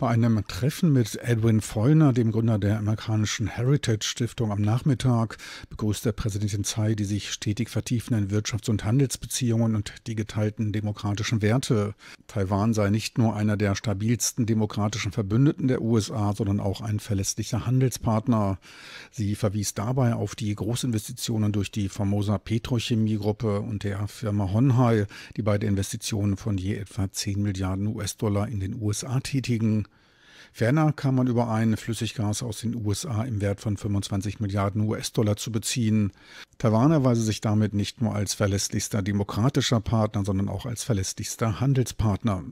Bei einem Treffen mit Edwin Feulner, dem Gründer der amerikanischen Heritage Stiftung, am Nachmittag begrüßte Präsidentin Tsai die sich stetig vertiefenden Wirtschafts- und Handelsbeziehungen und die geteilten demokratischen Werte. Taiwan sei nicht nur einer der stabilsten demokratischen Verbündeten der USA, sondern auch ein verlässlicher Handelspartner. Sie verwies dabei auf die Großinvestitionen durch die Formosa Petrochemiegruppe und der Firma Honhai, die beide Investitionen von je etwa 10 Milliarden US-Dollar in den USA tätigen. Ferner kam man überein, Flüssiggas aus den USA im Wert von 25 Milliarden US-Dollar zu beziehen. Taiwan erweise sich damit nicht nur als verlässlichster demokratischer Partner, sondern auch als verlässlichster Handelspartner.